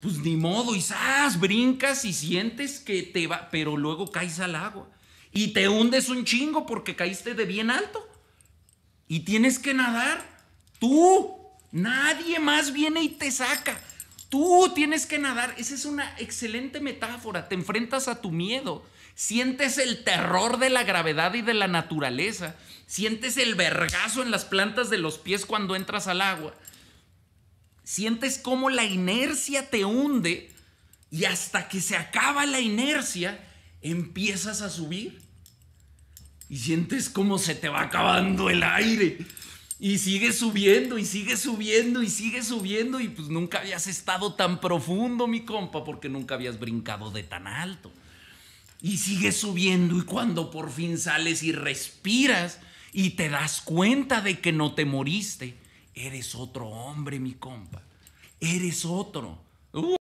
pues ni modo, y brincas y sientes que te va, pero luego caes al agua y te hundes un chingo porque caíste de bien alto y tienes que nadar. Tú, nadie más viene y te saca. Tú tienes que nadar. Esa es una excelente metáfora. Te enfrentas a tu miedo. Sientes el terror de la gravedad y de la naturaleza. Sientes el vergazo en las plantas de los pies cuando entras al agua sientes cómo la inercia te hunde y hasta que se acaba la inercia empiezas a subir y sientes cómo se te va acabando el aire. Y sigues subiendo y sigues subiendo y sigues subiendo y pues nunca habías estado tan profundo, mi compa, porque nunca habías brincado de tan alto. Y sigues subiendo y cuando por fin sales y respiras y te das cuenta de que no te moriste, Eres otro hombre, mi compa. Eres otro. Uh.